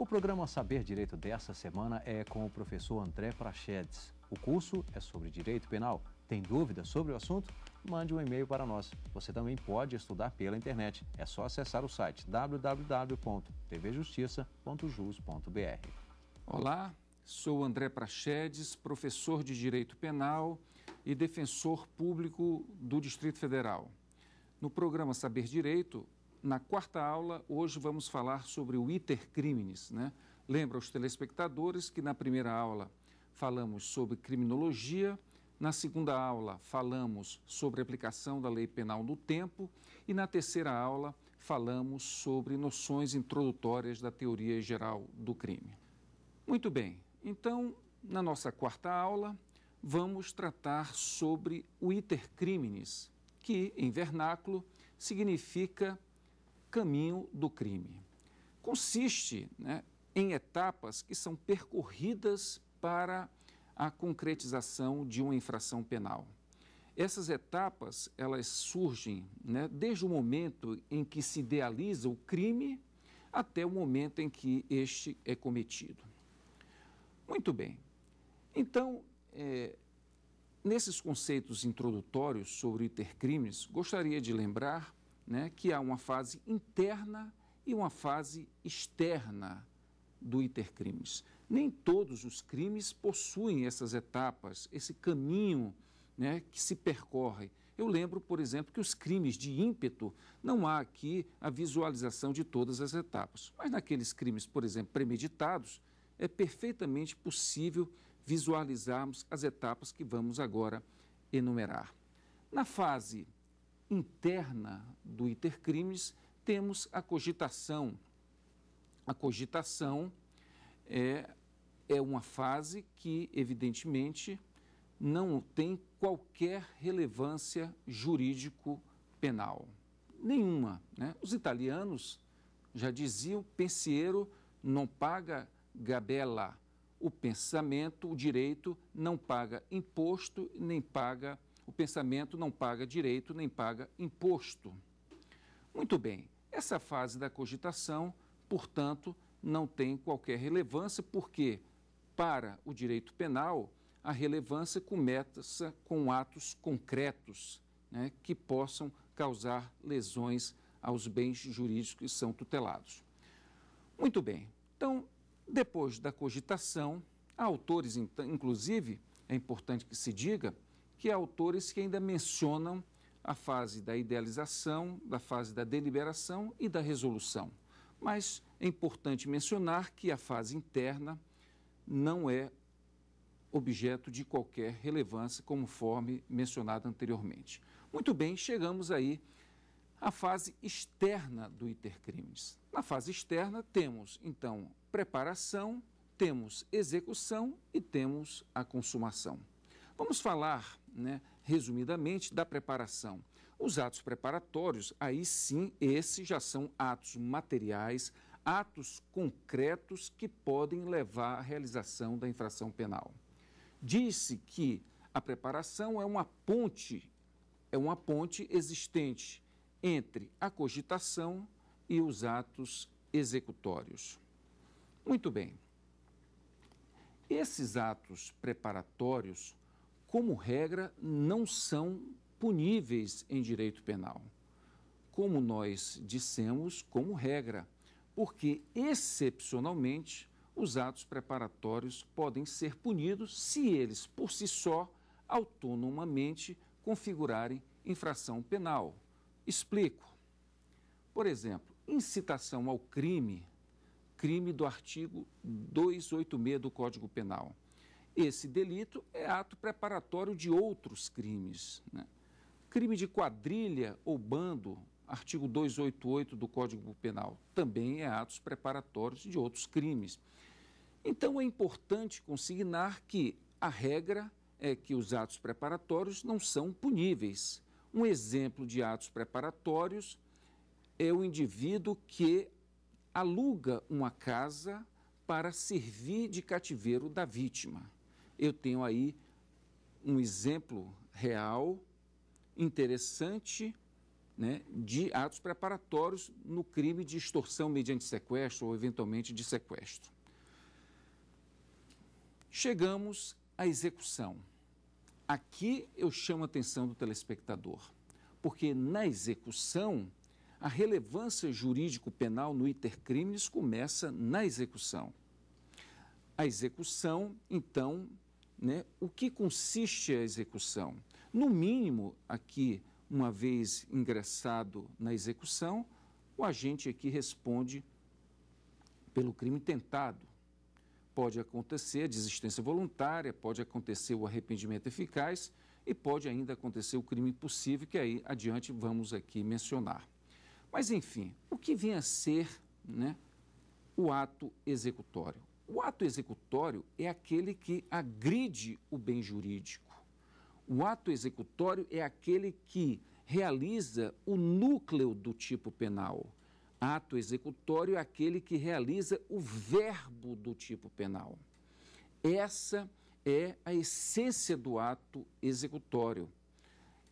O programa Saber Direito dessa semana é com o professor André Prachedes. O curso é sobre direito penal. Tem dúvidas sobre o assunto? Mande um e-mail para nós. Você também pode estudar pela internet. É só acessar o site www.tvjustiça.jus.br. Olá, sou André Prachedes, professor de Direito Penal e defensor público do Distrito Federal. No programa Saber Direito, na quarta aula, hoje vamos falar sobre o ITER Criminis. Né? Lembra os telespectadores que na primeira aula falamos sobre criminologia, na segunda aula falamos sobre aplicação da lei penal no tempo e na terceira aula falamos sobre noções introdutórias da teoria geral do crime. Muito bem, então na nossa quarta aula vamos tratar sobre o ITER Criminis, que em vernáculo significa caminho do crime. Consiste né, em etapas que são percorridas para a concretização de uma infração penal. Essas etapas elas surgem né, desde o momento em que se idealiza o crime até o momento em que este é cometido. Muito bem. Então, é, nesses conceitos introdutórios sobre intercrimes, gostaria de lembrar né, que há uma fase interna e uma fase externa do crimes. Nem todos os crimes possuem essas etapas, esse caminho né, que se percorre. Eu lembro, por exemplo, que os crimes de ímpeto não há aqui a visualização de todas as etapas. Mas naqueles crimes, por exemplo, premeditados, é perfeitamente possível visualizarmos as etapas que vamos agora enumerar. Na fase interna do Intercrimes, temos a cogitação. A cogitação é, é uma fase que, evidentemente, não tem qualquer relevância jurídico-penal. Nenhuma. Né? Os italianos já diziam: pensiero não paga gabela. O pensamento, o direito, não paga imposto nem paga o pensamento não paga direito nem paga imposto. Muito bem, essa fase da cogitação, portanto, não tem qualquer relevância, porque, para o direito penal, a relevância começa com atos concretos né, que possam causar lesões aos bens jurídicos que são tutelados. Muito bem, então, depois da cogitação, há autores, então, inclusive, é importante que se diga, que há autores que ainda mencionam a fase da idealização, da fase da deliberação e da resolução. Mas é importante mencionar que a fase interna não é objeto de qualquer relevância, conforme mencionado anteriormente. Muito bem, chegamos aí à fase externa do intercrimes. Na fase externa temos, então, preparação, temos execução e temos a consumação. Vamos falar né, resumidamente, da preparação. Os atos preparatórios, aí sim, esses já são atos materiais, atos concretos que podem levar à realização da infração penal. Disse que a preparação é uma ponte, é uma ponte existente entre a cogitação e os atos executórios. Muito bem. Esses atos preparatórios como regra, não são puníveis em direito penal. Como nós dissemos, como regra, porque excepcionalmente os atos preparatórios podem ser punidos se eles, por si só, autonomamente configurarem infração penal. Explico. Por exemplo, incitação ao crime, crime do artigo 286 do Código Penal esse delito é ato preparatório de outros crimes. Né? Crime de quadrilha ou bando, artigo 288 do Código Penal, também é atos preparatórios de outros crimes. Então é importante consignar que a regra é que os atos preparatórios não são puníveis. Um exemplo de atos preparatórios é o indivíduo que aluga uma casa para servir de cativeiro da vítima eu tenho aí um exemplo real, interessante, né, de atos preparatórios no crime de extorsão mediante sequestro ou eventualmente de sequestro. Chegamos à execução. Aqui eu chamo a atenção do telespectador, porque na execução a relevância jurídico-penal no intercrimes começa na execução. A execução, então, né, o que consiste a execução. No mínimo, aqui, uma vez ingressado na execução, o agente aqui responde pelo crime tentado. Pode acontecer desistência voluntária, pode acontecer o arrependimento eficaz e pode ainda acontecer o crime possível, que aí adiante vamos aqui mencionar. Mas, enfim, o que vem a ser né, o ato executório? O ato executório é aquele que agride o bem jurídico. O ato executório é aquele que realiza o núcleo do tipo penal. Ato executório é aquele que realiza o verbo do tipo penal. Essa é a essência do ato executório.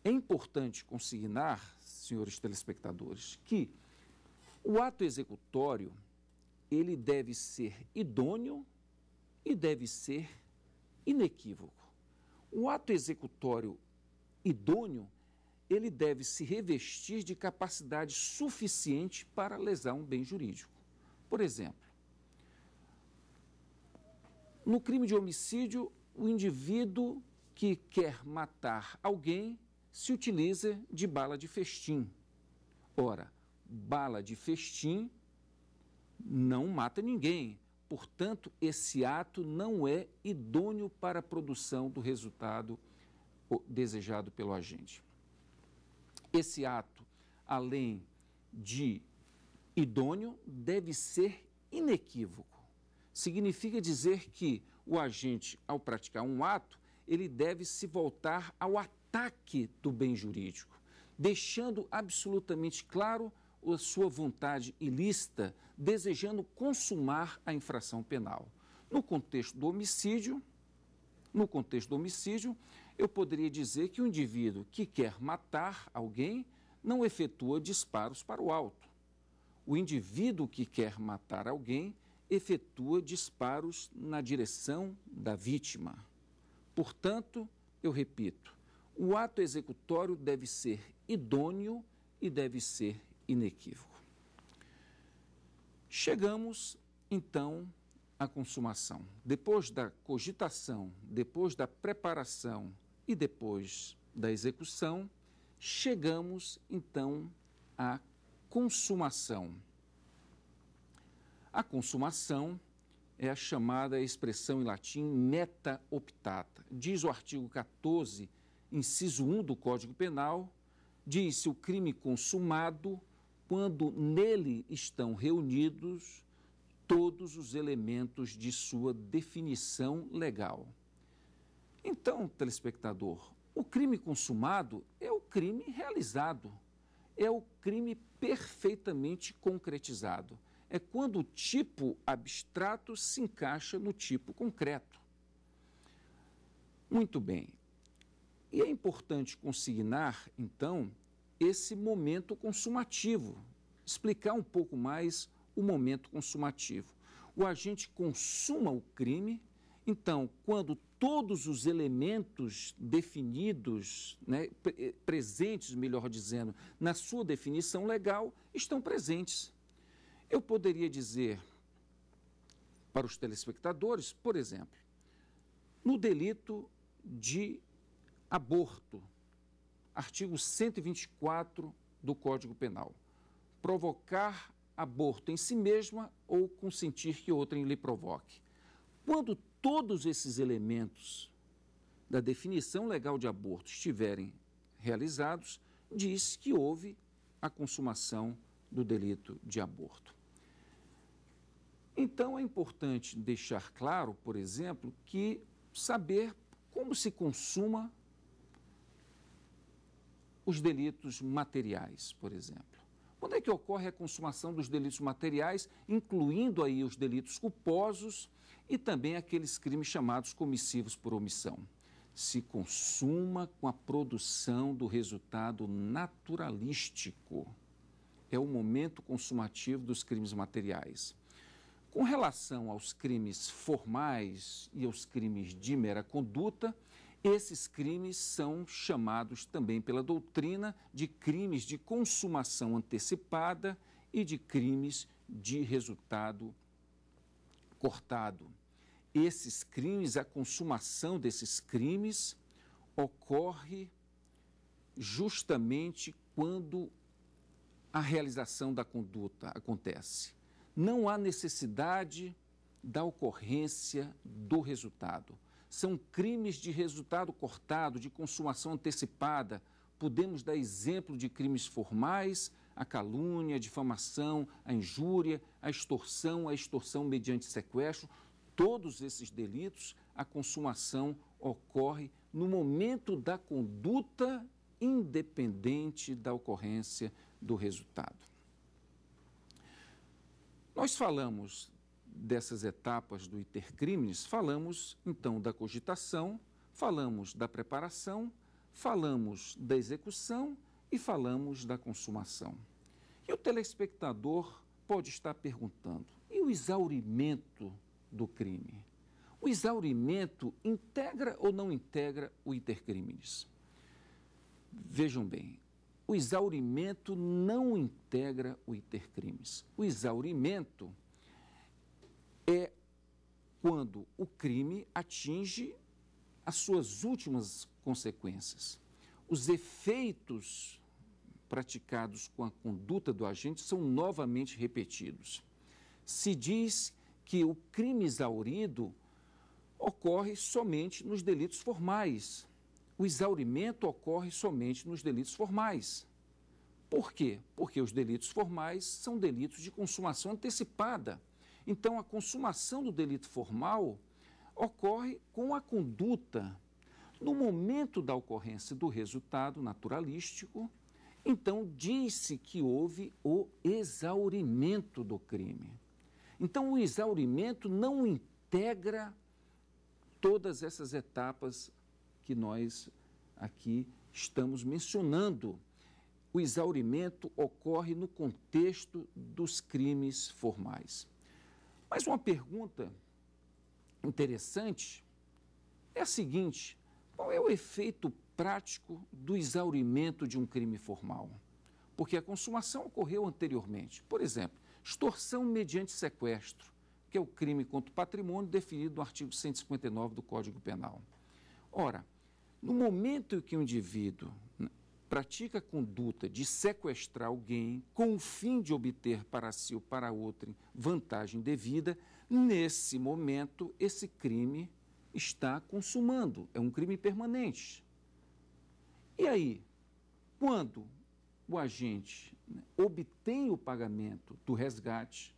É importante consignar, senhores telespectadores, que o ato executório ele deve ser idôneo e deve ser inequívoco. O ato executório idôneo, ele deve se revestir de capacidade suficiente para lesar um bem jurídico. Por exemplo, no crime de homicídio, o indivíduo que quer matar alguém se utiliza de bala de festim. Ora, bala de festim não mata ninguém. Portanto, esse ato não é idôneo para a produção do resultado desejado pelo agente. Esse ato, além de idôneo, deve ser inequívoco. Significa dizer que o agente, ao praticar um ato, ele deve se voltar ao ataque do bem jurídico, deixando absolutamente claro a sua vontade ilícita, desejando consumar a infração penal. No contexto do homicídio, no contexto do homicídio, eu poderia dizer que o indivíduo que quer matar alguém não efetua disparos para o alto. O indivíduo que quer matar alguém efetua disparos na direção da vítima. Portanto, eu repito, o ato executório deve ser idôneo e deve ser inequívoco. Chegamos, então, à consumação. Depois da cogitação, depois da preparação e depois da execução, chegamos, então, à consumação. A consumação é a chamada expressão em latim meta optata. Diz o artigo 14, inciso 1 do Código Penal, diz se o crime consumado quando nele estão reunidos todos os elementos de sua definição legal. Então, telespectador, o crime consumado é o crime realizado, é o crime perfeitamente concretizado. É quando o tipo abstrato se encaixa no tipo concreto. Muito bem. E é importante consignar, então, esse momento consumativo, explicar um pouco mais o momento consumativo. O agente consuma o crime, então, quando todos os elementos definidos, né, eh, presentes, melhor dizendo, na sua definição legal, estão presentes. Eu poderia dizer para os telespectadores, por exemplo, no delito de aborto, Artigo 124 do Código Penal. Provocar aborto em si mesma ou consentir que outrem lhe provoque. Quando todos esses elementos da definição legal de aborto estiverem realizados, diz que houve a consumação do delito de aborto. Então é importante deixar claro, por exemplo, que saber como se consuma os delitos materiais, por exemplo. Quando é que ocorre a consumação dos delitos materiais, incluindo aí os delitos culposos e também aqueles crimes chamados comissivos por omissão? Se consuma com a produção do resultado naturalístico. É o momento consumativo dos crimes materiais. Com relação aos crimes formais e aos crimes de mera conduta, esses crimes são chamados também pela doutrina de crimes de consumação antecipada e de crimes de resultado cortado. Esses crimes, a consumação desses crimes ocorre justamente quando a realização da conduta acontece. Não há necessidade da ocorrência do resultado. São crimes de resultado cortado, de consumação antecipada. Podemos dar exemplo de crimes formais, a calúnia, a difamação, a injúria, a extorsão, a extorsão mediante sequestro. Todos esses delitos, a consumação ocorre no momento da conduta independente da ocorrência do resultado. Nós falamos dessas etapas do Intercrimes, falamos então da cogitação, falamos da preparação, falamos da execução e falamos da consumação. E o telespectador pode estar perguntando: e o exaurimento do crime? O exaurimento integra ou não integra o intercrimes? Vejam bem, o exaurimento não integra o intercrimes. O exaurimento é quando o crime atinge as suas últimas consequências. Os efeitos praticados com a conduta do agente são novamente repetidos. Se diz que o crime exaurido ocorre somente nos delitos formais. O exaurimento ocorre somente nos delitos formais. Por quê? Porque os delitos formais são delitos de consumação antecipada. Então, a consumação do delito formal ocorre com a conduta no momento da ocorrência do resultado naturalístico. Então, diz-se que houve o exaurimento do crime. Então, o exaurimento não integra todas essas etapas que nós aqui estamos mencionando. O exaurimento ocorre no contexto dos crimes formais. Mas uma pergunta interessante é a seguinte: qual é o efeito prático do exaurimento de um crime formal? Porque a consumação ocorreu anteriormente. Por exemplo, extorsão mediante sequestro, que é o crime contra o patrimônio definido no artigo 159 do Código Penal. Ora, no momento em que o indivíduo pratica a conduta de sequestrar alguém com o fim de obter para si ou para outrem vantagem devida, nesse momento esse crime está consumando, é um crime permanente. E aí, quando o agente né, obtém o pagamento do resgate,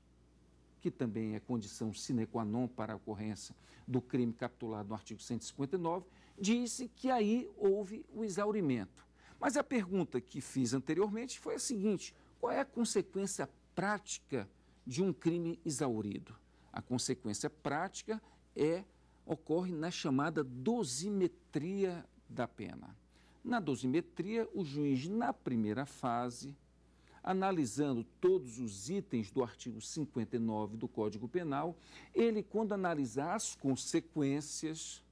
que também é condição sine qua non para a ocorrência do crime capturado no artigo 159, disse que aí houve o exaurimento. Mas a pergunta que fiz anteriormente foi a seguinte: qual é a consequência prática de um crime exaurido? A consequência prática é ocorre na chamada dosimetria da pena. Na dosimetria, o juiz, na primeira fase, analisando todos os itens do artigo 59 do Código Penal, ele, quando analisar as consequências,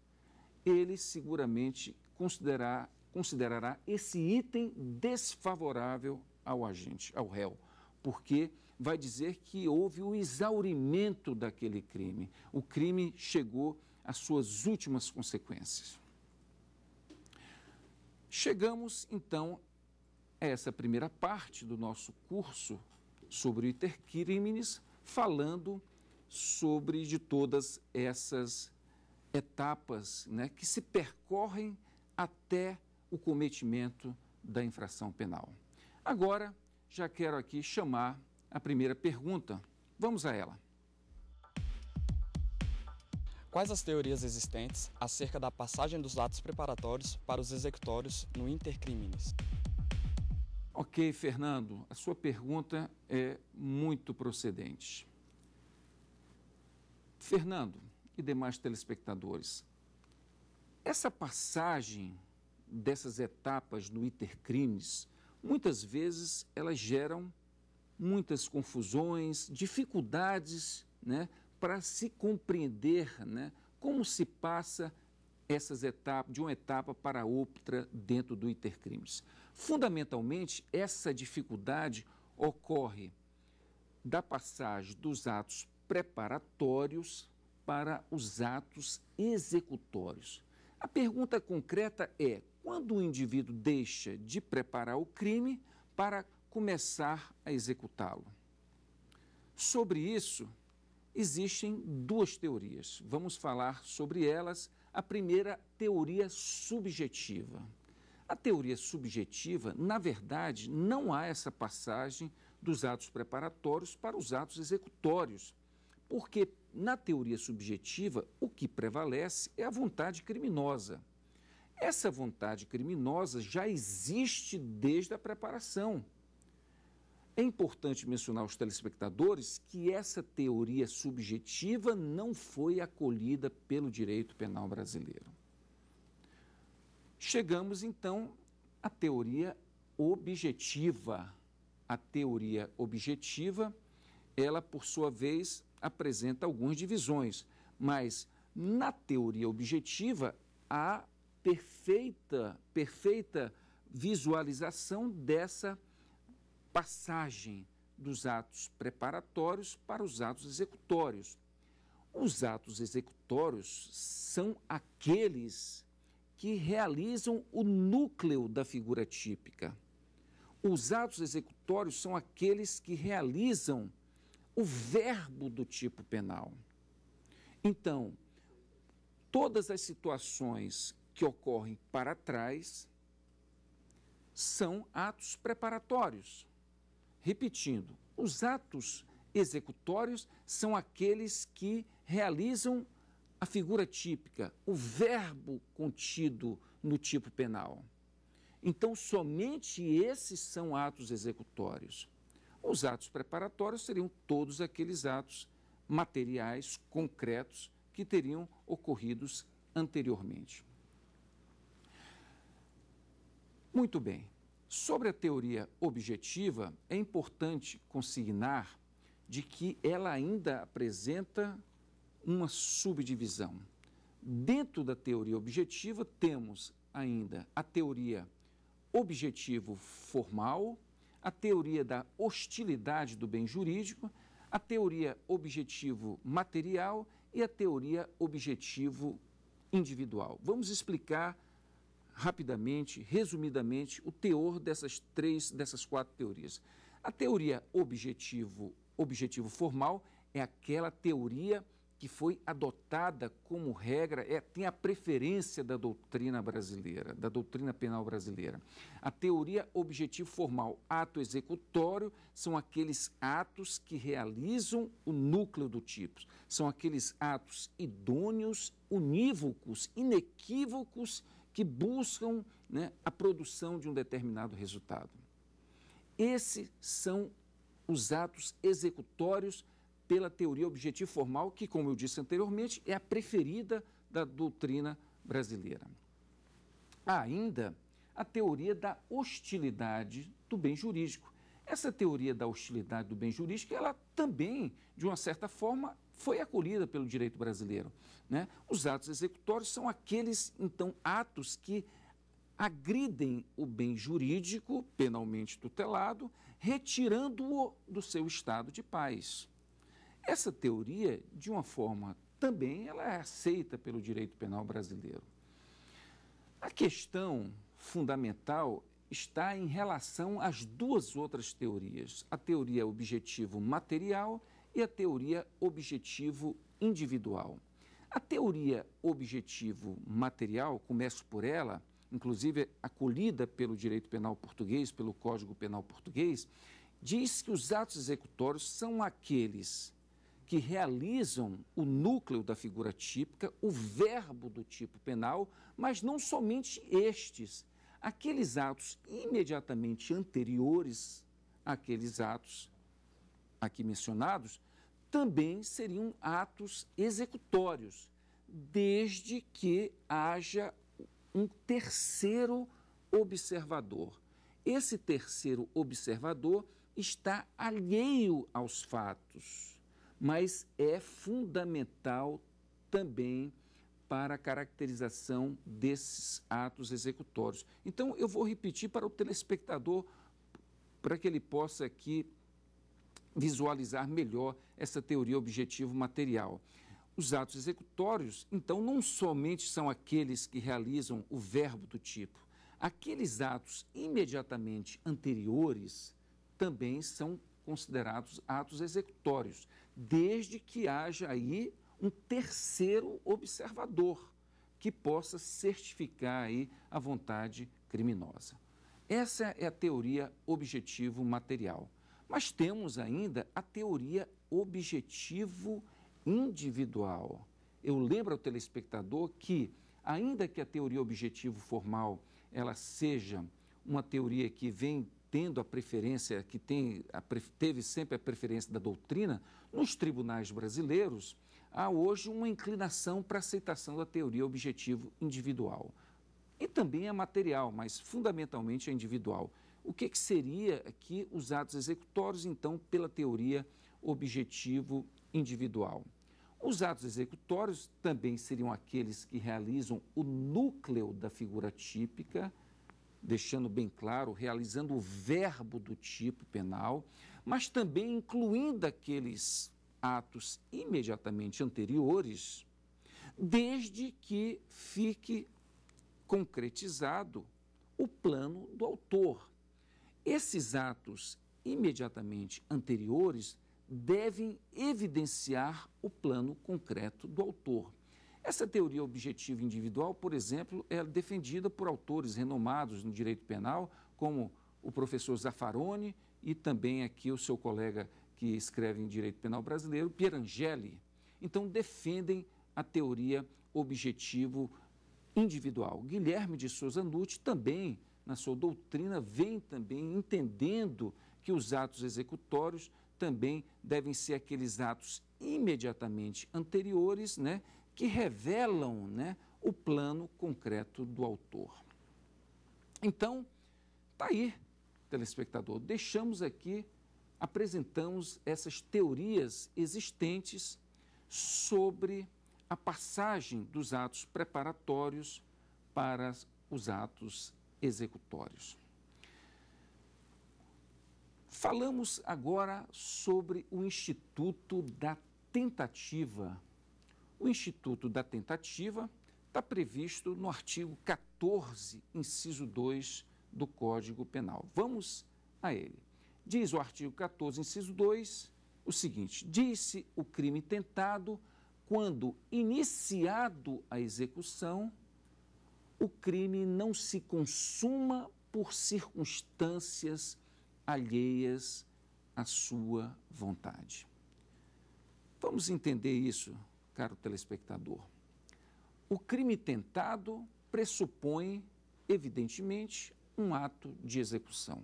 ele seguramente considerará considerará esse item desfavorável ao agente, ao réu, porque vai dizer que houve o exaurimento daquele crime. O crime chegou às suas últimas consequências. Chegamos então a essa primeira parte do nosso curso sobre intercrimes, falando sobre de todas essas etapas né, que se percorrem até o cometimento da infração penal. Agora, já quero aqui chamar a primeira pergunta. Vamos a ela. Quais as teorias existentes acerca da passagem dos atos preparatórios para os executórios no intercrimes? Ok, Fernando, a sua pergunta é muito procedente. Fernando e demais telespectadores, essa passagem dessas etapas iter intercrimes, muitas vezes elas geram muitas confusões, dificuldades né, para se compreender né, como se passa essas etapas, de uma etapa para outra dentro do intercrimes. Fundamentalmente, essa dificuldade ocorre da passagem dos atos preparatórios para os atos executórios. A pergunta concreta é: quando o indivíduo deixa de preparar o crime para começar a executá-lo. Sobre isso, existem duas teorias. Vamos falar sobre elas. A primeira, teoria subjetiva. A teoria subjetiva, na verdade, não há essa passagem dos atos preparatórios para os atos executórios, porque na teoria subjetiva o que prevalece é a vontade criminosa. Essa vontade criminosa já existe desde a preparação. É importante mencionar aos telespectadores que essa teoria subjetiva não foi acolhida pelo direito penal brasileiro. Chegamos então à teoria objetiva. A teoria objetiva, ela por sua vez apresenta algumas divisões, mas na teoria objetiva há perfeita, perfeita visualização dessa passagem dos atos preparatórios para os atos executórios. Os atos executórios são aqueles que realizam o núcleo da figura típica. Os atos executórios são aqueles que realizam o verbo do tipo penal. Então, todas as situações que ocorrem para trás são atos preparatórios. Repetindo, os atos executórios são aqueles que realizam a figura típica, o verbo contido no tipo penal. Então, somente esses são atos executórios. Os atos preparatórios seriam todos aqueles atos materiais, concretos, que teriam ocorridos anteriormente. Muito bem. Sobre a teoria objetiva, é importante consignar de que ela ainda apresenta uma subdivisão. Dentro da teoria objetiva, temos ainda a teoria objetivo formal, a teoria da hostilidade do bem jurídico, a teoria objetivo material e a teoria objetivo individual. Vamos explicar rapidamente, resumidamente, o teor dessas três, dessas quatro teorias. A teoria objetivo, objetivo formal é aquela teoria que foi adotada como regra, é, tem a preferência da doutrina brasileira, da doutrina penal brasileira. A teoria objetivo formal, ato executório, são aqueles atos que realizam o núcleo do tipo, são aqueles atos idôneos, unívocos, inequívocos que buscam né, a produção de um determinado resultado. Esses são os atos executórios pela teoria objetivo formal, que, como eu disse anteriormente, é a preferida da doutrina brasileira. Há ainda a teoria da hostilidade do bem jurídico. Essa teoria da hostilidade do bem jurídico, ela também, de uma certa forma, foi acolhida pelo direito brasileiro. Né? Os atos executórios são aqueles, então, atos que agridem o bem jurídico, penalmente tutelado, retirando-o do seu estado de paz. Essa teoria, de uma forma também, ela é aceita pelo direito penal brasileiro. A questão fundamental está em relação às duas outras teorias, a teoria objetivo material e a teoria objetivo individual. A teoria objetivo material, começo por ela, inclusive acolhida pelo direito penal português, pelo Código Penal português, diz que os atos executórios são aqueles que realizam o núcleo da figura típica, o verbo do tipo penal, mas não somente estes, aqueles atos imediatamente anteriores àqueles atos aqui mencionados, também seriam atos executórios, desde que haja um terceiro observador. Esse terceiro observador está alheio aos fatos, mas é fundamental também para a caracterização desses atos executórios. Então, eu vou repetir para o telespectador, para que ele possa aqui visualizar melhor essa teoria objetivo material. Os atos executórios, então, não somente são aqueles que realizam o verbo do tipo. Aqueles atos imediatamente anteriores também são considerados atos executórios, desde que haja aí um terceiro observador que possa certificar aí a vontade criminosa. Essa é a teoria objetivo material. Mas temos ainda a teoria objetivo individual. Eu lembro ao telespectador que, ainda que a teoria objetivo formal ela seja uma teoria que vem tendo a preferência, que tem, a, teve sempre a preferência da doutrina, nos tribunais brasileiros há hoje uma inclinação para a aceitação da teoria objetivo individual. E também é material, mas fundamentalmente é individual. O que, que seria aqui os atos executórios, então, pela teoria objetivo individual? Os atos executórios também seriam aqueles que realizam o núcleo da figura típica, deixando bem claro, realizando o verbo do tipo penal, mas também incluindo aqueles atos imediatamente anteriores, desde que fique concretizado o plano do autor. Esses atos imediatamente anteriores devem evidenciar o plano concreto do autor. Essa teoria objetiva individual, por exemplo, é defendida por autores renomados no direito penal, como o professor Zaffaroni e também aqui o seu colega que escreve em direito penal brasileiro, Pierangeli. Então, defendem a teoria objetivo individual. Guilherme de Souza Nutti também na sua doutrina, vem também entendendo que os atos executórios também devem ser aqueles atos imediatamente anteriores, né, que revelam, né, o plano concreto do autor. Então, tá aí, telespectador, deixamos aqui, apresentamos essas teorias existentes sobre a passagem dos atos preparatórios para os atos executórios. Falamos agora sobre o Instituto da Tentativa. O Instituto da Tentativa está previsto no artigo 14, inciso 2 do Código Penal. Vamos a ele. Diz o artigo 14, inciso 2, o seguinte: disse o crime tentado quando iniciado a execução o crime não se consuma por circunstâncias alheias à sua vontade. Vamos entender isso, caro telespectador. O crime tentado pressupõe, evidentemente, um ato de execução.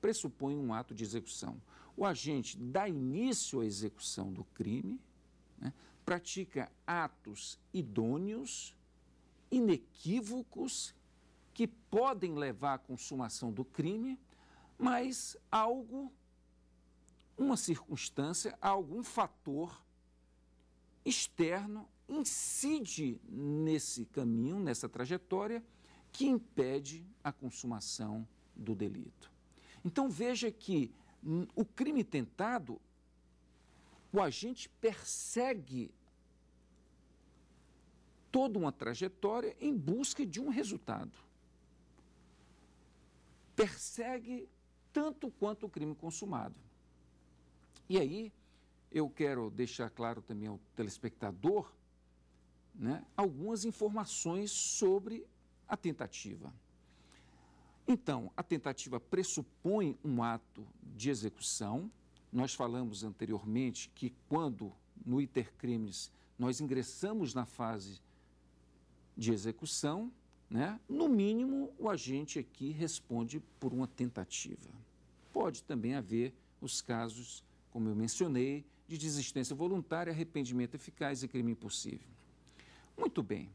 Pressupõe um ato de execução. O agente dá início à execução do crime, né, pratica atos idôneos inequívocos que podem levar à consumação do crime, mas algo, uma circunstância, algum fator externo incide nesse caminho, nessa trajetória, que impede a consumação do delito. Então veja que o crime tentado, o agente persegue toda uma trajetória em busca de um resultado. Persegue tanto quanto o crime consumado. E aí, eu quero deixar claro também ao telespectador né, algumas informações sobre a tentativa. Então, a tentativa pressupõe um ato de execução. Nós falamos anteriormente que quando no Intercrimes nós ingressamos na fase de execução, né? no mínimo o agente aqui responde por uma tentativa. Pode também haver os casos, como eu mencionei, de desistência voluntária, arrependimento eficaz e crime impossível. Muito bem.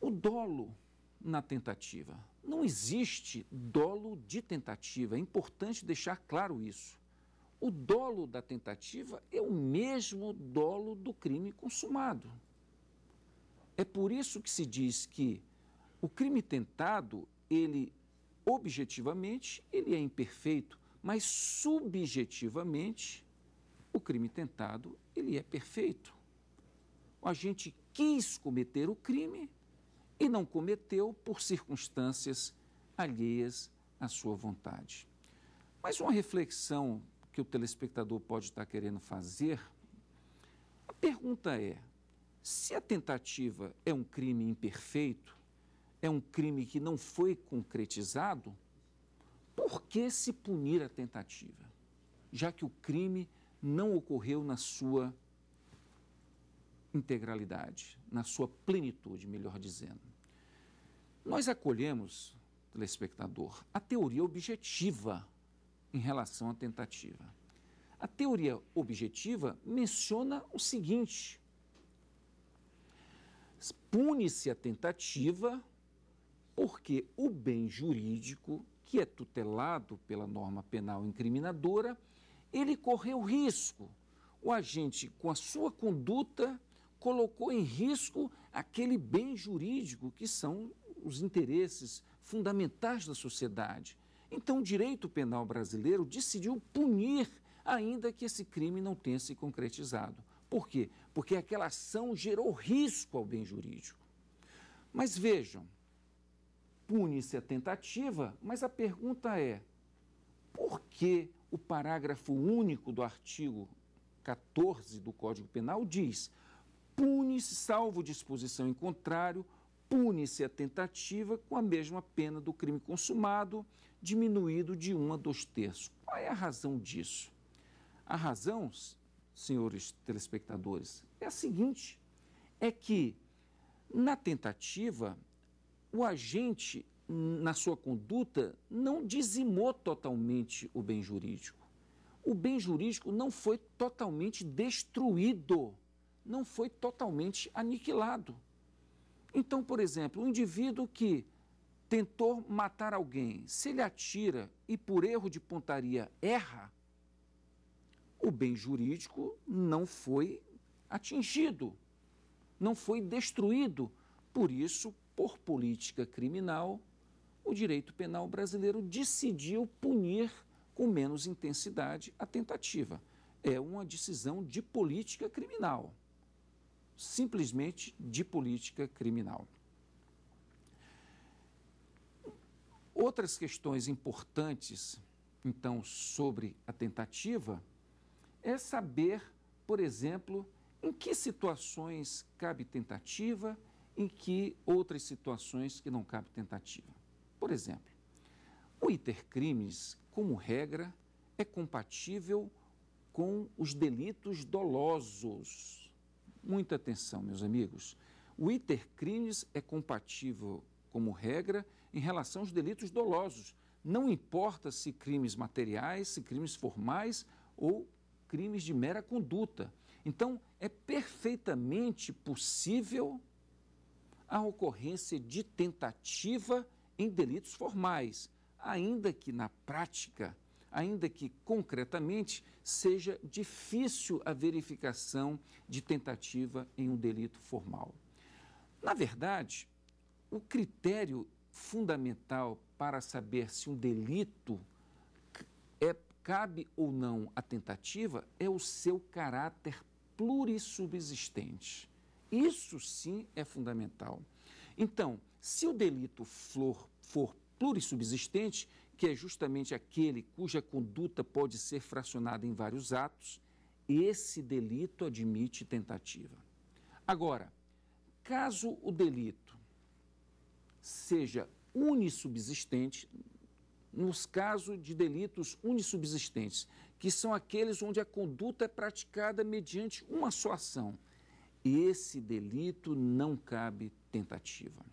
O dolo na tentativa. Não existe dolo de tentativa, é importante deixar claro isso. O dolo da tentativa é o mesmo dolo do crime consumado. É por isso que se diz que o crime tentado, ele objetivamente, ele é imperfeito, mas subjetivamente, o crime tentado, ele é perfeito. A gente quis cometer o crime e não cometeu por circunstâncias alheias à sua vontade. Mas uma reflexão que o telespectador pode estar querendo fazer, a pergunta é: se a tentativa é um crime imperfeito, é um crime que não foi concretizado, por que se punir a tentativa? Já que o crime não ocorreu na sua integralidade, na sua plenitude, melhor dizendo. Nós acolhemos, telespectador, a teoria objetiva em relação à tentativa. A teoria objetiva menciona o seguinte: Pune-se a tentativa, porque o bem jurídico, que é tutelado pela norma penal incriminadora, ele correu risco. O agente, com a sua conduta, colocou em risco aquele bem jurídico que são os interesses fundamentais da sociedade. Então, o direito penal brasileiro decidiu punir, ainda que esse crime não tenha se concretizado. Por quê? Porque aquela ação gerou risco ao bem jurídico. Mas vejam, pune-se a tentativa, mas a pergunta é: por que o parágrafo único do artigo 14 do Código Penal diz: pune-se, salvo disposição em contrário, pune-se a tentativa com a mesma pena do crime consumado, diminuído de 1 a 2 terços. Qual é a razão disso? A razão senhores telespectadores, é a seguinte: é que na tentativa, o agente, na sua conduta, não dizimou totalmente o bem jurídico. O bem jurídico não foi totalmente destruído, não foi totalmente aniquilado. Então, por exemplo, um indivíduo que tentou matar alguém, se ele atira e por erro de pontaria erra, o bem jurídico não foi atingido, não foi destruído. Por isso, por política criminal, o direito penal brasileiro decidiu punir com menos intensidade a tentativa. É uma decisão de política criminal. Simplesmente de política criminal. Outras questões importantes, então, sobre a tentativa é saber, por exemplo, em que situações cabe tentativa, em que outras situações que não cabe tentativa. Por exemplo, o intercrimes, como regra, é compatível com os delitos dolosos. Muita atenção, meus amigos. O intercrimes é compatível, como regra, em relação aos delitos dolosos. Não importa se crimes materiais, se crimes formais ou crimes de mera conduta. Então, é perfeitamente possível a ocorrência de tentativa em delitos formais, ainda que na prática, ainda que concretamente, seja difícil a verificação de tentativa em um delito formal. Na verdade, o critério fundamental para saber se um delito cabe ou não a tentativa é o seu caráter plurissubsistente. Isso sim é fundamental. Então, se o delito for, for plurissubsistente, que é justamente aquele cuja conduta pode ser fracionada em vários atos, esse delito admite tentativa. Agora, caso o delito seja unissubsistente, nos casos de delitos unissubsistentes, que são aqueles onde a conduta é praticada mediante uma só ação. Esse delito não cabe tentativa.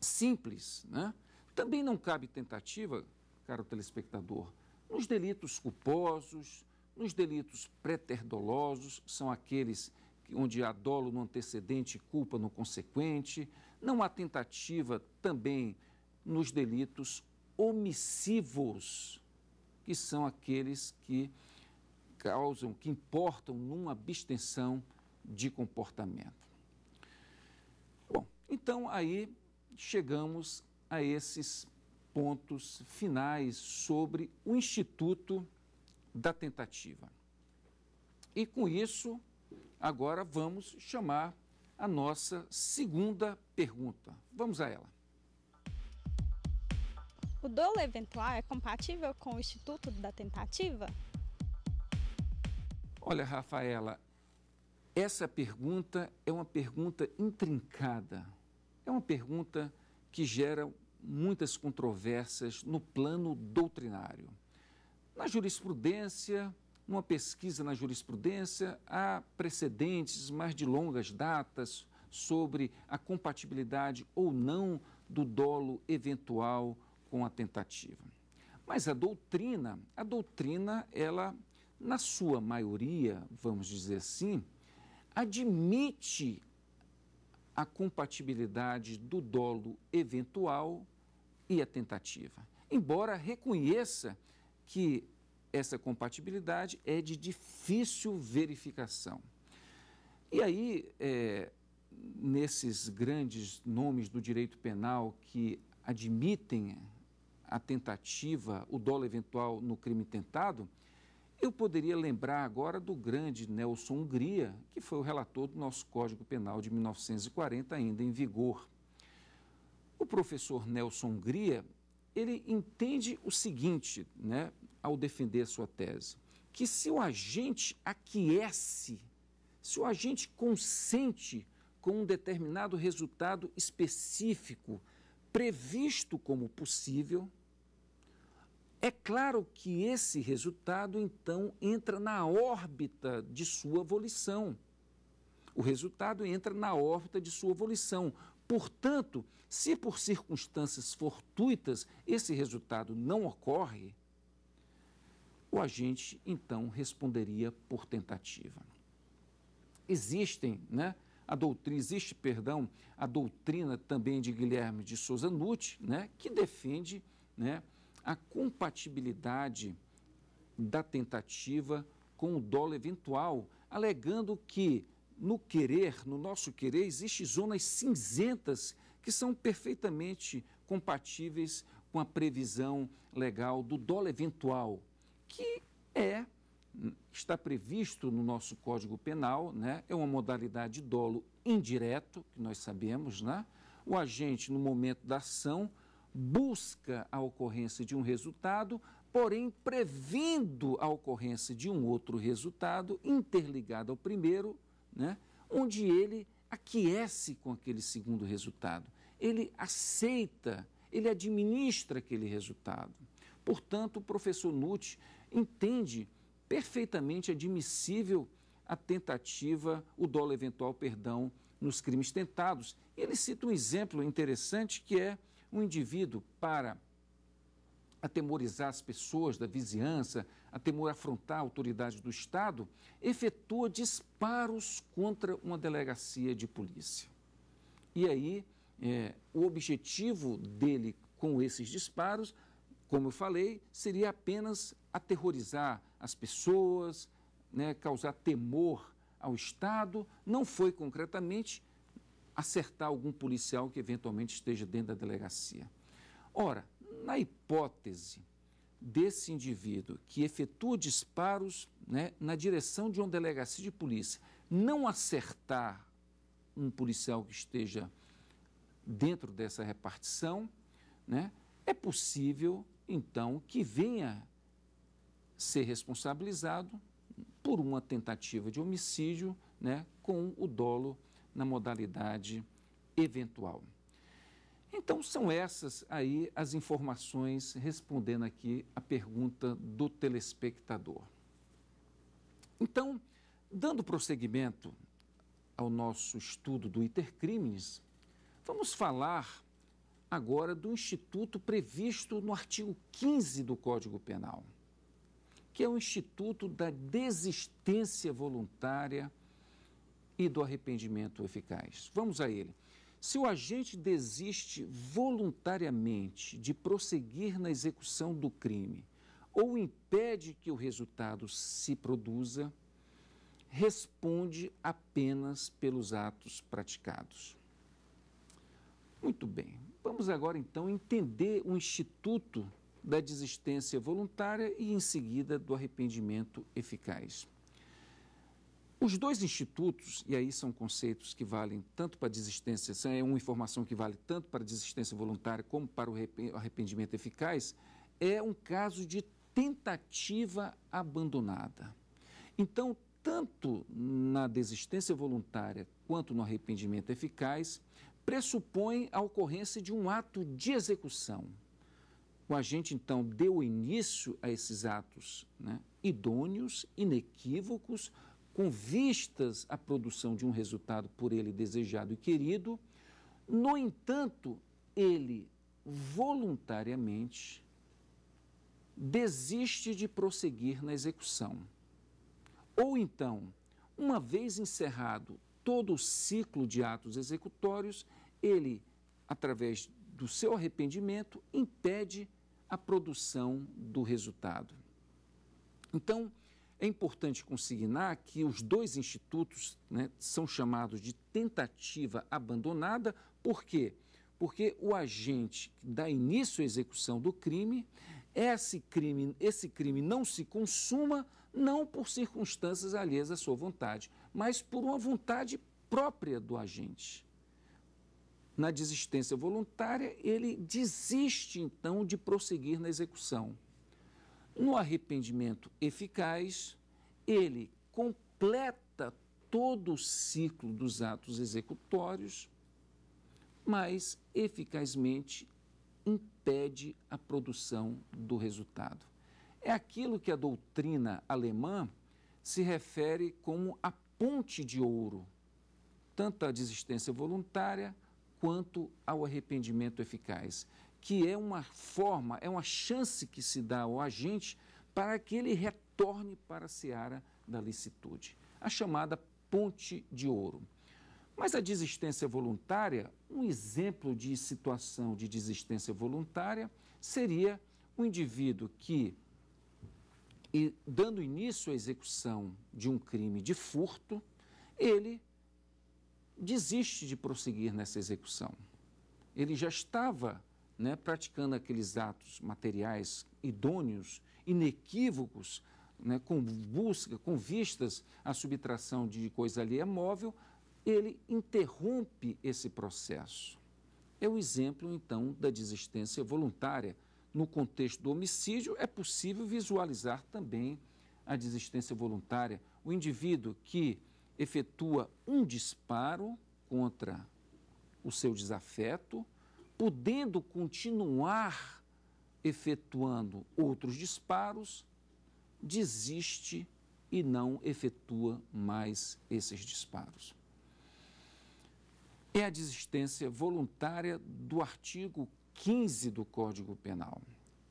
Simples, né? Também não cabe tentativa, caro telespectador, nos delitos culposos, nos delitos preterdolosos, são aqueles onde há dolo no antecedente e culpa no consequente. Não há tentativa também nos delitos omissivos, que são aqueles que causam, que importam numa abstenção de comportamento. Bom, então aí chegamos a esses pontos finais sobre o Instituto da Tentativa. E com isso, agora vamos chamar a nossa segunda pergunta. Vamos a ela. O dolo eventual é compatível com o instituto da tentativa? Olha, Rafaela, essa pergunta é uma pergunta intrincada. É uma pergunta que gera muitas controvérsias no plano doutrinário. Na jurisprudência, numa pesquisa na jurisprudência, há precedentes mais de longas datas sobre a compatibilidade ou não do dolo eventual com a tentativa. Mas a doutrina, a doutrina, ela, na sua maioria, vamos dizer assim, admite a compatibilidade do dolo eventual e a tentativa, embora reconheça que essa compatibilidade é de difícil verificação. E aí, é, nesses grandes nomes do direito penal que admitem a tentativa, o dolo eventual no crime tentado, eu poderia lembrar agora do grande Nelson Hungria, que foi o relator do nosso Código Penal de 1940, ainda em vigor. O professor Nelson Hungria, ele entende o seguinte, né, ao defender sua tese, que se o agente aquece, se o agente consente com um determinado resultado específico previsto como possível, é claro que esse resultado, então, entra na órbita de sua volição. O resultado entra na órbita de sua volição. Portanto, se por circunstâncias fortuitas esse resultado não ocorre, o agente então responderia por tentativa. Existem, né? A doutrina, existe, perdão, a doutrina também de Guilherme de Souza Nutt, né, que defende né, a compatibilidade da tentativa com o dolo eventual, alegando que no querer, no nosso querer, existem zonas cinzentas que são perfeitamente compatíveis com a previsão legal do dolo eventual, que é está previsto no nosso Código Penal, né? É uma modalidade de dolo indireto, que nós sabemos, né? O agente no momento da ação busca a ocorrência de um resultado, porém previndo a ocorrência de um outro resultado, interligado ao primeiro, né, onde ele aquece com aquele segundo resultado. Ele aceita, ele administra aquele resultado. Portanto, o professor Nutt entende perfeitamente admissível a tentativa, o dolo eventual, perdão, nos crimes tentados. Ele cita um exemplo interessante que é um indivíduo para atemorizar as pessoas da vizinhança, atemorizar, afrontar a autoridade do Estado, efetua disparos contra uma delegacia de polícia. E aí, é, o objetivo dele com esses disparos, como eu falei, seria apenas aterrorizar as pessoas, né, causar temor ao Estado. Não foi concretamente acertar algum policial que eventualmente esteja dentro da delegacia. Ora, na hipótese desse indivíduo que efetua disparos né, na direção de uma delegacia de polícia, não acertar um policial que esteja dentro dessa repartição, né, é possível, então, que venha ser responsabilizado por uma tentativa de homicídio né, com o dolo na modalidade eventual. Então, são essas aí as informações respondendo aqui a pergunta do telespectador. Então, dando prosseguimento ao nosso estudo do Intercrimes, vamos falar agora do instituto previsto no artigo 15 do Código Penal, que é o Instituto da Desistência Voluntária e do arrependimento eficaz. Vamos a ele. Se o agente desiste voluntariamente de prosseguir na execução do crime ou impede que o resultado se produza, responde apenas pelos atos praticados. Muito bem, vamos agora então entender o instituto da desistência voluntária e, em seguida, do arrependimento eficaz. Os dois institutos, e aí são conceitos que valem tanto para a desistência, é uma informação que vale tanto para a desistência voluntária como para o arrependimento eficaz, é um caso de tentativa abandonada. Então, tanto na desistência voluntária quanto no arrependimento eficaz, pressupõe a ocorrência de um ato de execução. O agente, então, deu início a esses atos né, idôneos, inequívocos, com vistas à produção de um resultado por ele desejado e querido. No entanto, ele voluntariamente desiste de prosseguir na execução. Ou então, uma vez encerrado todo o ciclo de atos executórios, ele, através do seu arrependimento, impede a produção do resultado. Então, é importante consignar que os dois institutos né, são chamados de tentativa abandonada, por quê? Porque o agente que dá início à execução do crime, esse crime, esse crime não se consuma não por circunstâncias alheias à sua vontade, mas por uma vontade própria do agente. Na desistência voluntária, ele desiste então de prosseguir na execução. No arrependimento eficaz, ele completa todo o ciclo dos atos executórios, mas eficazmente impede a produção do resultado. É aquilo que a doutrina alemã se refere como a ponte de ouro, tanto à desistência voluntária quanto ao arrependimento eficaz, que é uma forma, é uma chance que se dá ao agente para que ele retorne para a seara da licitude, a chamada ponte de ouro. Mas a desistência voluntária, um exemplo de situação de desistência voluntária seria o um indivíduo que, dando início à execução de um crime de furto, ele desiste de prosseguir nessa execução. Ele já estava né, praticando aqueles atos materiais idôneos, inequívocos, né, com busca, com vistas à subtração de coisa é móvel, ele interrompe esse processo. É o exemplo, então, da desistência voluntária. No contexto do homicídio, é possível visualizar também a desistência voluntária. O indivíduo que efetua um disparo contra o seu desafeto, podendo continuar efetuando outros disparos, desiste e não efetua mais esses disparos. É a desistência voluntária do artigo 15 do Código Penal.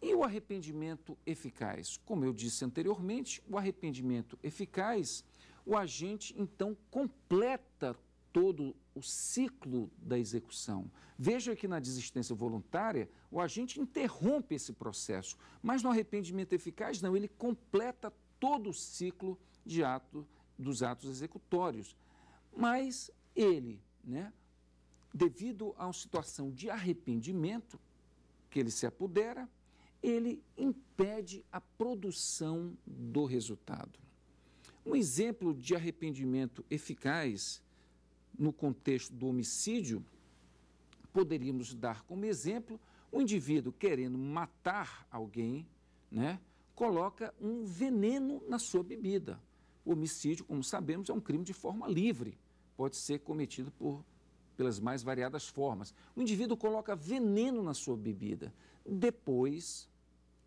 E o arrependimento eficaz? Como eu disse anteriormente, o arrependimento eficaz, o agente então completa todo o ciclo da execução. Veja que na desistência voluntária, o agente interrompe esse processo, mas no arrependimento eficaz, não, ele completa todo o ciclo de ato, dos atos executórios. Mas ele, né, devido a uma situação de arrependimento que ele se apodera, ele impede a produção do resultado. Um exemplo de arrependimento eficaz no contexto do homicídio, poderíamos dar como exemplo um indivíduo querendo matar alguém, né, coloca um veneno na sua bebida. O homicídio, como sabemos, é um crime de forma livre, pode ser cometido por pelas mais variadas formas. O indivíduo coloca veneno na sua bebida. Depois,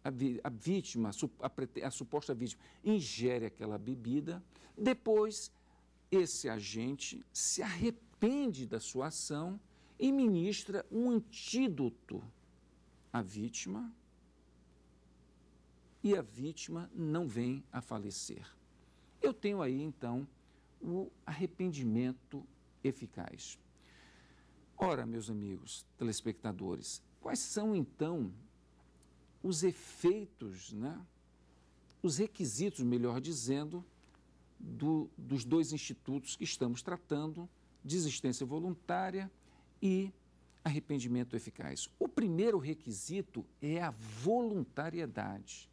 a, vi, a vítima, a, a, suposta vítima, ingere aquela bebida. Depois, esse agente se arrepende da sua ação e ministra um antídoto à vítima e a vítima não vem a falecer. Eu tenho aí então o arrependimento eficaz. Ora, meus amigos telespectadores, quais são então os efeitos, né? Os requisitos, melhor dizendo, do, dos dois institutos que estamos tratando, desistência voluntária e arrependimento eficaz. O primeiro requisito é a voluntariedade.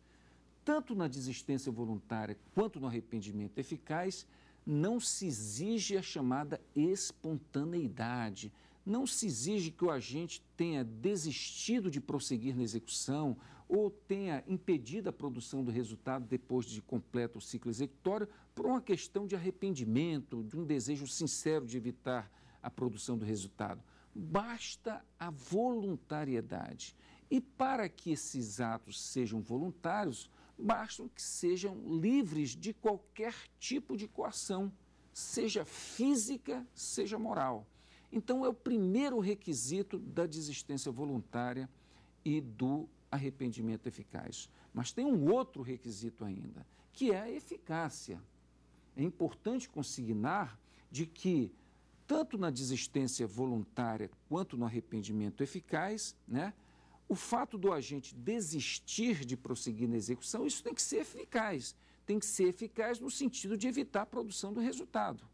Tanto na desistência voluntária quanto no arrependimento eficaz, não se exige a chamada espontaneidade. Não se exige que o agente tenha desistido de prosseguir na execução ou tenha impedido a produção do resultado depois de completo o ciclo executório por uma questão de arrependimento, de um desejo sincero de evitar a produção do resultado. Basta a voluntariedade. E para que esses atos sejam voluntários, basta que sejam livres de qualquer tipo de coação, seja física, seja moral. Então, é o primeiro requisito da desistência voluntária e do arrependimento eficaz. Mas tem um outro requisito ainda, que é a eficácia. É importante consignar de que, tanto na desistência voluntária quanto no arrependimento eficaz, né, o fato do agente desistir de prosseguir na execução, isso tem que ser eficaz. Tem que ser eficaz no sentido de evitar a produção do resultado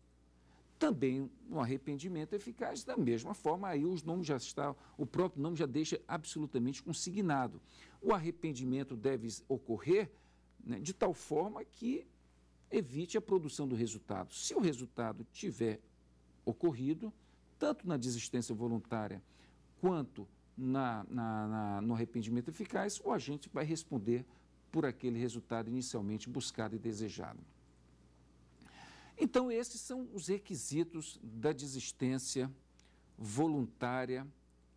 também um arrependimento eficaz. Da mesma forma, aí os nomes já está, o próprio nome já deixa absolutamente consignado. O arrependimento deve ocorrer né, de tal forma que evite a produção do resultado. Se o resultado tiver ocorrido, tanto na desistência voluntária quanto na, na, na, no arrependimento eficaz, o agente vai responder por aquele resultado inicialmente buscado e desejado. Então, esses são os requisitos da desistência voluntária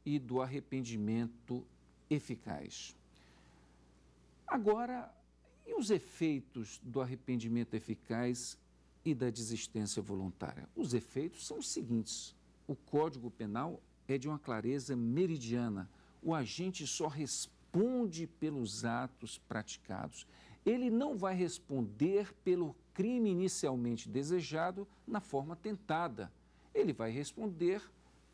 e do arrependimento eficaz. Agora, e os efeitos do arrependimento eficaz e da desistência voluntária? Os efeitos são os seguintes: o Código Penal é de uma clareza meridiana. O agente só responde pelos atos praticados. Ele não vai responder pelo crime inicialmente desejado na forma tentada. Ele vai responder,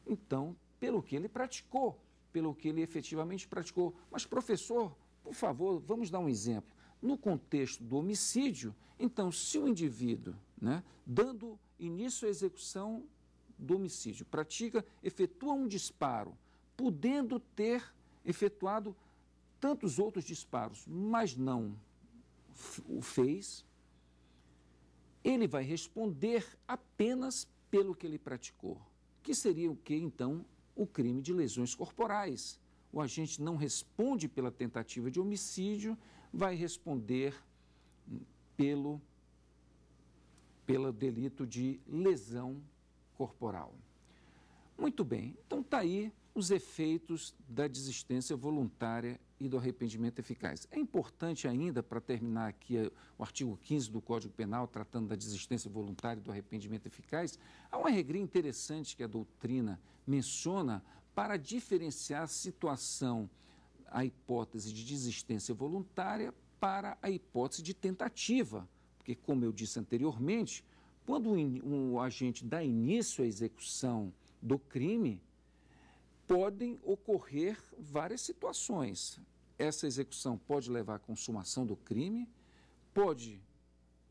então, pelo que ele praticou, pelo que ele efetivamente praticou. Mas, professor, por favor, vamos dar um exemplo. No contexto do homicídio, então, se o indivíduo, né, dando início à execução do homicídio, pratica, efetua um disparo, podendo ter efetuado tantos outros disparos, mas não o fez, ele vai responder apenas pelo que ele praticou, que seria o que então o crime de lesões corporais. O agente não responde pela tentativa de homicídio, vai responder pelo pelo delito de lesão corporal. Muito bem, então está aí os efeitos da desistência voluntária e do arrependimento eficaz. É importante ainda, para terminar aqui eh, o artigo 15 do Código Penal, tratando da desistência voluntária do arrependimento eficaz, há uma regrinha interessante que a doutrina menciona para diferenciar a situação, a hipótese de desistência voluntária para a hipótese de tentativa. Porque, como eu disse anteriormente, quando o agente dá início à execução do crime, podem ocorrer várias situações. Essa execução pode levar à consumação do crime, pode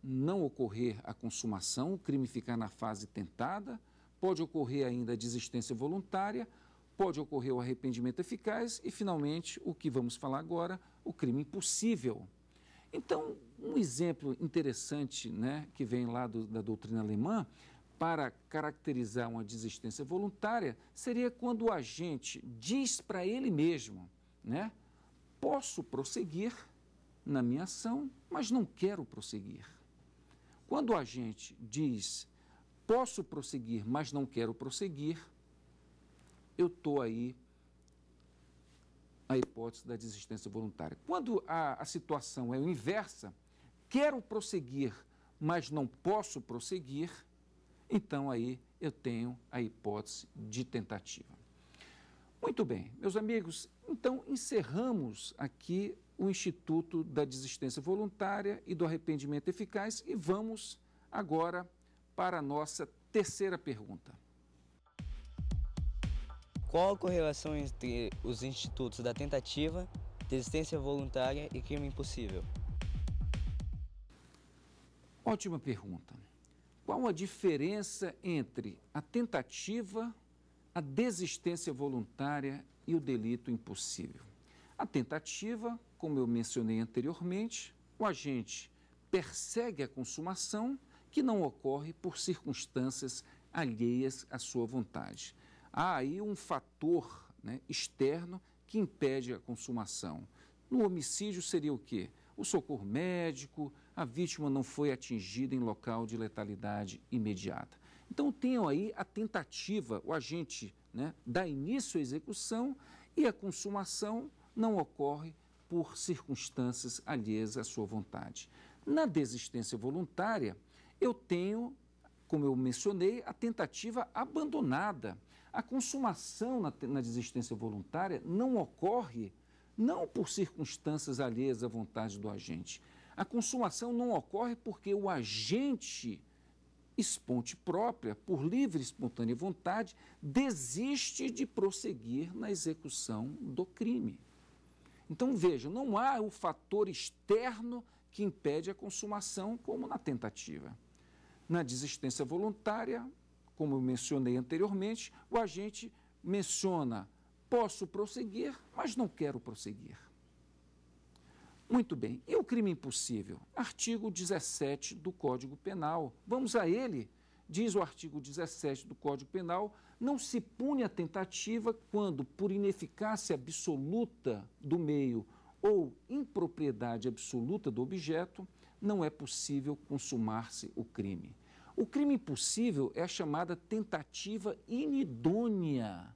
não ocorrer a consumação, o crime ficar na fase tentada, pode ocorrer ainda a desistência voluntária, pode ocorrer o arrependimento eficaz e, finalmente, o que vamos falar agora, o crime impossível. Então, um exemplo interessante né, que vem lá do, da doutrina alemã para caracterizar uma desistência voluntária seria quando o agente diz para ele mesmo, né? Posso prosseguir na minha ação, mas não quero prosseguir. Quando o agente diz, posso prosseguir, mas não quero prosseguir, eu estou aí a hipótese da desistência voluntária. Quando a, a situação é inversa, quero prosseguir, mas não posso prosseguir, então aí eu tenho a hipótese de tentativa. Muito bem, meus amigos, então encerramos aqui o Instituto da Desistência Voluntária e do Arrependimento Eficaz e vamos agora para a nossa terceira pergunta. Qual a correlação entre os institutos da tentativa, desistência voluntária e crime impossível? Ótima pergunta. Qual a diferença entre a tentativa, a desistência voluntária e o delito impossível? A tentativa, como eu mencionei anteriormente, o agente persegue a consumação que não ocorre por circunstâncias alheias à sua vontade. Há aí um fator né, externo que impede a consumação. No homicídio seria o quê? O socorro médico, a vítima não foi atingida em local de letalidade imediata. Então, tenham aí a tentativa, o agente né, dá início à execução e a consumação não ocorre por circunstâncias alheias à sua vontade. Na desistência voluntária, eu tenho, como eu mencionei, a tentativa abandonada. A consumação na, na desistência voluntária não ocorre não por circunstâncias alheias à vontade do agente, a consumação não ocorre porque o agente esponte própria, por livre e espontânea vontade, desiste de prosseguir na execução do crime. Então veja, não há o fator externo que impede a consumação, como na tentativa. Na desistência voluntária, como eu mencionei anteriormente, o agente menciona: posso prosseguir, mas não quero prosseguir. Muito bem, e o crime impossível? Artigo 17 do Código Penal. Vamos a ele. Diz o artigo 17 do Código Penal: não se pune a tentativa quando, por ineficácia absoluta do meio ou impropriedade absoluta do objeto, não é possível consumar-se o crime. O crime impossível é a chamada tentativa inidônea,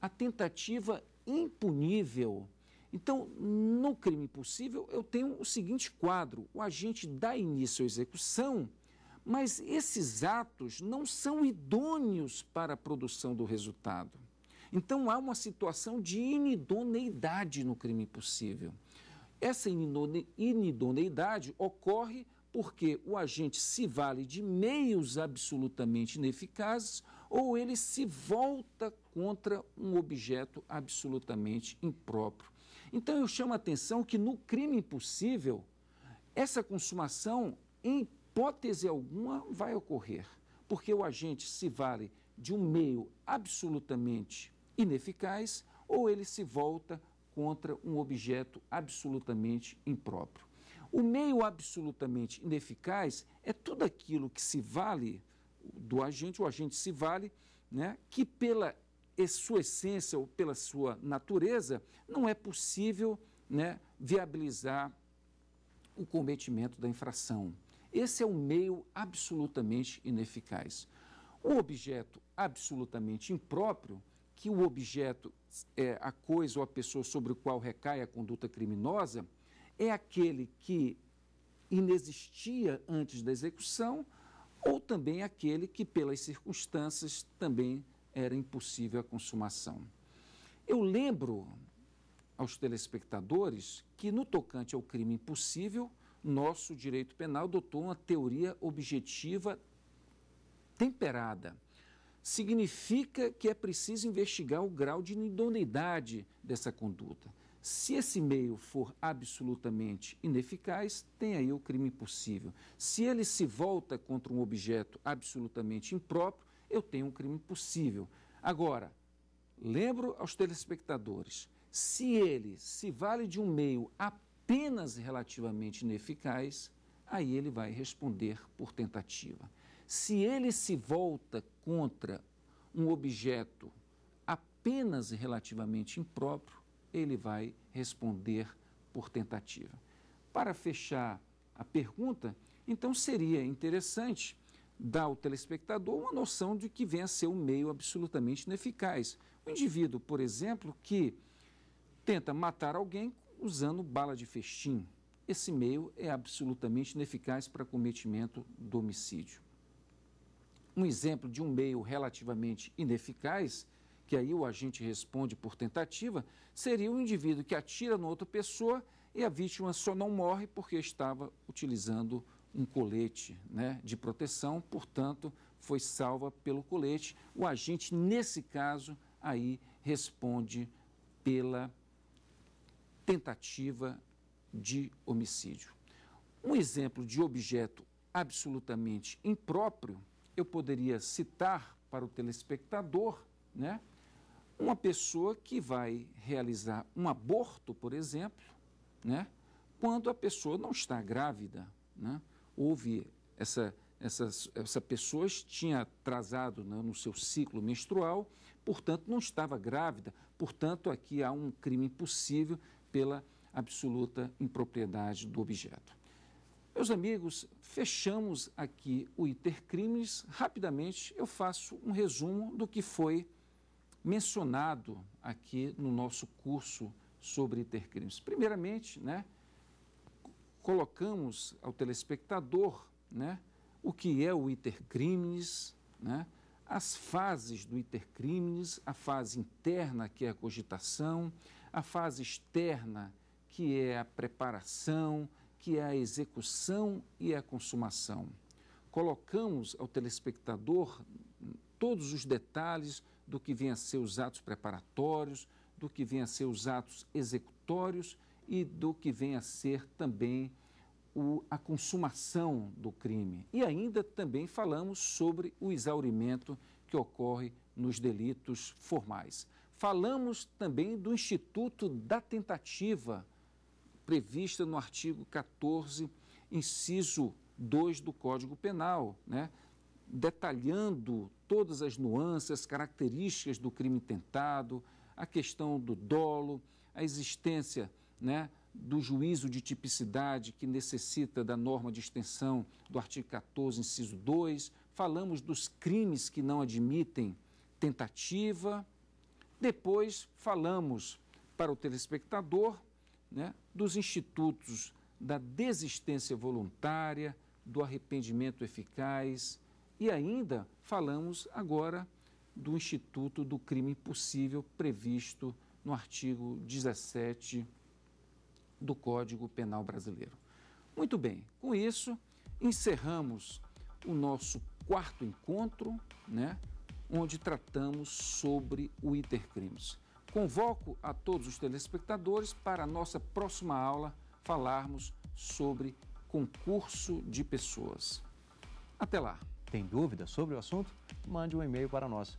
a tentativa impunível então, no crime possível, eu tenho o seguinte quadro: o agente dá início à execução, mas esses atos não são idôneos para a produção do resultado. Então, há uma situação de inidoneidade no crime possível. Essa inidoneidade ocorre porque o agente se vale de meios absolutamente ineficazes ou ele se volta contra um objeto absolutamente impróprio então eu chamo a atenção que no crime impossível, essa consumação, em hipótese alguma, vai ocorrer, porque o agente se vale de um meio absolutamente ineficaz ou ele se volta contra um objeto absolutamente impróprio. O meio absolutamente ineficaz é tudo aquilo que se vale do agente, o agente se vale, né, que pela sua essência ou pela sua natureza, não é possível né, viabilizar o cometimento da infração. Esse é um meio absolutamente ineficaz. O objeto absolutamente impróprio, que o objeto é a coisa ou a pessoa sobre o qual recai a conduta criminosa, é aquele que inexistia antes da execução ou também aquele que, pelas circunstâncias, também era impossível a consumação. Eu lembro aos telespectadores que, no tocante ao crime impossível, nosso direito penal adotou uma teoria objetiva temperada. Significa que é preciso investigar o grau de idoneidade dessa conduta. Se esse meio for absolutamente ineficaz, tem aí o crime impossível. Se ele se volta contra um objeto absolutamente impróprio, eu tenho um crime possível. Agora, lembro aos telespectadores, se ele se vale de um meio apenas relativamente ineficaz, aí ele vai responder por tentativa. Se ele se volta contra um objeto apenas relativamente impróprio, ele vai responder por tentativa. Para fechar a pergunta, então seria interessante dá ao telespectador uma noção de que vem a ser um meio absolutamente ineficaz. O indivíduo, por exemplo, que tenta matar alguém usando bala de festim. Esse meio é absolutamente ineficaz para cometimento do homicídio. Um exemplo de um meio relativamente ineficaz, que aí o agente responde por tentativa, seria o um indivíduo que atira na outra pessoa e a vítima só não morre porque estava utilizando um colete né, de proteção, portanto, foi salva pelo colete. O agente, nesse caso, aí responde pela tentativa de homicídio. Um exemplo de objeto absolutamente impróprio, eu poderia citar para o telespectador, né? Uma pessoa que vai realizar um aborto, por exemplo, né? Quando a pessoa não está grávida, né? houve essa, essa, essa pessoa tinha atrasado né, no seu ciclo menstrual, portanto não estava grávida, portanto aqui há um crime possível pela absoluta impropriedade do objeto. Meus amigos, fechamos aqui o ITER Crimes. Rapidamente eu faço um resumo do que foi mencionado aqui no nosso curso sobre ITER Crimes. Primeiramente, né, colocamos ao telespectador né, o que é o intercrimes, né, as fases do intercrimes, a fase interna, que é a cogitação, a fase externa, que é a preparação, que é a execução e a consumação. Colocamos ao telespectador todos os detalhes do que vêm a ser os atos preparatórios, do que vêm a ser os atos executórios e do que vem a ser também o, a consumação do crime. E ainda também falamos sobre o exaurimento que ocorre nos delitos formais. Falamos também do Instituto da Tentativa, prevista no artigo 14, inciso 2 do Código Penal, né? detalhando todas as nuances, características do crime tentado, a questão do dolo, a existência né, do juízo de tipicidade que necessita da norma de extensão do artigo 14, inciso 2, falamos dos crimes que não admitem tentativa, depois falamos para o telespectador né, dos institutos da desistência voluntária, do arrependimento eficaz e ainda falamos agora do instituto do crime impossível previsto no artigo 17 do Código Penal Brasileiro. Muito bem, com isso encerramos o nosso quarto encontro, né, onde tratamos sobre o Intercrimes. Convoco a todos os telespectadores para a nossa próxima aula falarmos sobre concurso de pessoas. Até lá! Tem dúvidas sobre o assunto? Mande um e-mail para nós